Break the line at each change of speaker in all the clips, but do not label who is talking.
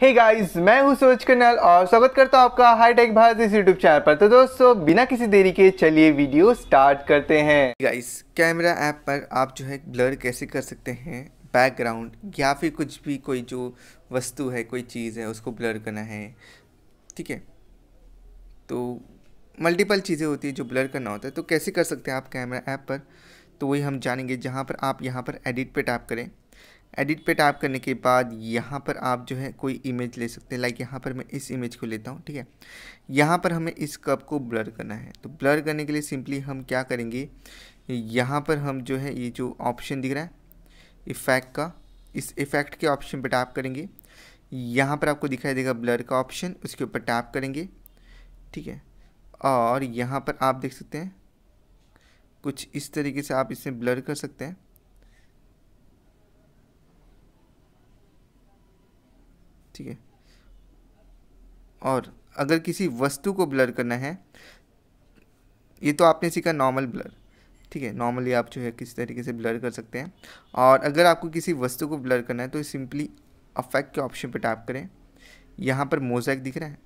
हे hey guys मैं हूं सूरज कनल और स्वागत करता हूं आपका हाईटेक भारत इस यूट्यूब चैनल पर तो दोस्तों बिना किसी देरी के चलिए वीडियो स्टार्ट करते हैं गाइस कैमरा ऐप पर आप जो है ब्लर कैसे कर सकते हैं बैकग्राउंड या फिर कुछ भी कोई जो वस्तु है कोई चीज़ है उसको ब्लर करना है ठीक है तो मल्टीपल चीज़ें होती है जो ब्लर करना होता है तो कैसे कर सकते हैं आप कैमरा ऐप पर तो वही हम जानेंगे जहाँ पर आप यहाँ पर एडिट पर टैप करें एडिट पे टैप करने के बाद यहाँ पर आप जो है कोई इमेज ले सकते हैं लाइक यहाँ पर मैं इस इमेज को लेता हूँ ठीक है यहाँ पर हमें इस कप को ब्लर करना है तो ब्लर करने के लिए सिंपली हम क्या करेंगे यहाँ पर हम जो है ये जो ऑप्शन दिख रहा है इफ़ेक्ट का इस इफ़ेक्ट के ऑप्शन पर टैप करेंगे यहाँ पर आपको दिखाई देगा ब्लर का ऑप्शन उसके ऊपर टैप करेंगे ठीक है और यहाँ पर आप देख सकते हैं कुछ इस तरीके से आप इसे ब्लर कर सकते हैं ठीक है और अगर किसी वस्तु को ब्लर करना है ये तो आपने सीखा नॉर्मल ब्लर ठीक है नॉर्मली आप जो है किस तरीके से ब्लर कर सकते हैं और अगर आपको किसी वस्तु को ब्लर करना है तो सिंपली अफेक्ट के ऑप्शन पर टैप करें यहाँ पर मोजैक दिख रहा है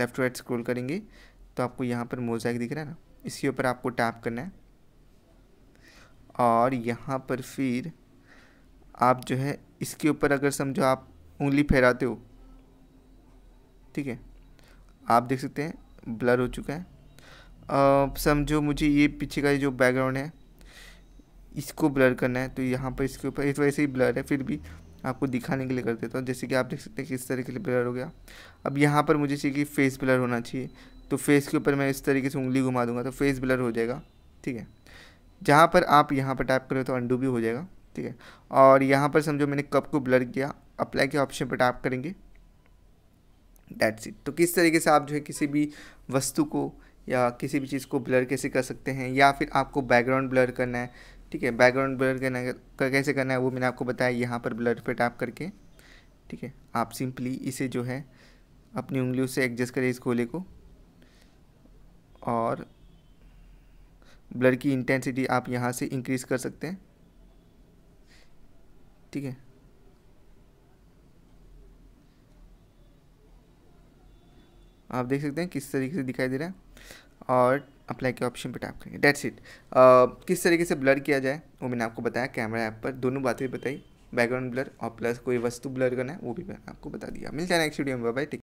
लेफ्ट राइट स्क्रोल करेंगे तो आपको यहाँ पर मोजैक दिख रहा है ना इसके ऊपर आपको टैप करना है और यहाँ पर फिर आप जो है इसके ऊपर अगर समझो आप उंगली फहराते हो ठीक है आप देख सकते हैं ब्लर हो चुका है समझो मुझे ये पीछे का जो बैकग्राउंड है इसको ब्लर करना है तो यहाँ पर इसके ऊपर इस वजह से ही ब्लर है फिर भी आपको दिखाने के लिए कर देता हूँ जैसे कि आप देख सकते हैं कि इस तरीके से ब्लर हो गया अब यहाँ पर मुझे चाहिए कि फेस ब्लर होना चाहिए तो फेस के ऊपर मैं इस तरीके से उंगली घुमा दूंगा तो फेस ब्लर हो जाएगा ठीक है जहाँ पर आप यहाँ पर टाइप करें तो अंडू भी हो जाएगा ठीक है और यहाँ पर समझो मैंने कप को ब्लर किया अप्लाई के ऑप्शन पर टैप करेंगे डेट सीट तो किस तरीके से आप जो है किसी भी वस्तु को या किसी भी चीज़ को ब्लर कैसे कर सकते हैं या फिर आपको बैकग्राउंड ब्लर करना है ठीक है बैकग्राउंड ब्लर करना कर, कैसे करना है वो मैंने आपको बताया यहाँ पर ब्लर पे टैप करके ठीक है आप सिंपली इसे जो है अपनी उंगलियों से एडजस्ट करें इस गोले को और ब्लर की इंटेंसिटी आप यहाँ से इंक्रीज़ कर सकते हैं ठीक है आप देख सकते हैं किस तरीके से दिखाई दे रहा है और अप्लाई के ऑप्शन पर टैप करेंगे डेट्स इट किस तरीके से ब्लर किया जाए वो मैंने आपको बताया कैमरा ऐप पर दोनों बातें बताई बैकग्राउंड ब्लर और प्लस कोई वस्तु ब्लर करना है वो भी मैंने आपको बता दिया मिल जाए नेक्स्ट वीडियो में बाय